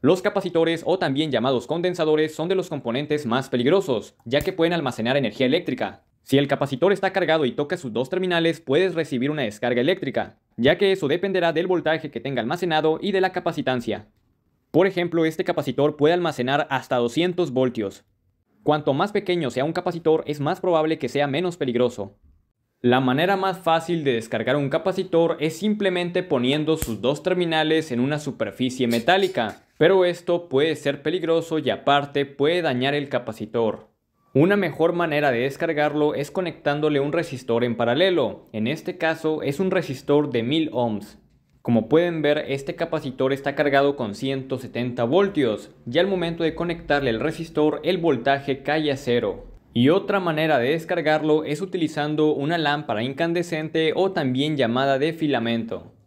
Los capacitores o también llamados condensadores son de los componentes más peligrosos, ya que pueden almacenar energía eléctrica. Si el capacitor está cargado y toca sus dos terminales, puedes recibir una descarga eléctrica, ya que eso dependerá del voltaje que tenga almacenado y de la capacitancia. Por ejemplo, este capacitor puede almacenar hasta 200 voltios. Cuanto más pequeño sea un capacitor, es más probable que sea menos peligroso. La manera más fácil de descargar un capacitor es simplemente poniendo sus dos terminales en una superficie metálica, pero esto puede ser peligroso y aparte puede dañar el capacitor. Una mejor manera de descargarlo es conectándole un resistor en paralelo, en este caso es un resistor de 1000 ohms. Como pueden ver este capacitor está cargado con 170 voltios y al momento de conectarle el resistor el voltaje cae a cero. Y otra manera de descargarlo es utilizando una lámpara incandescente o también llamada de filamento.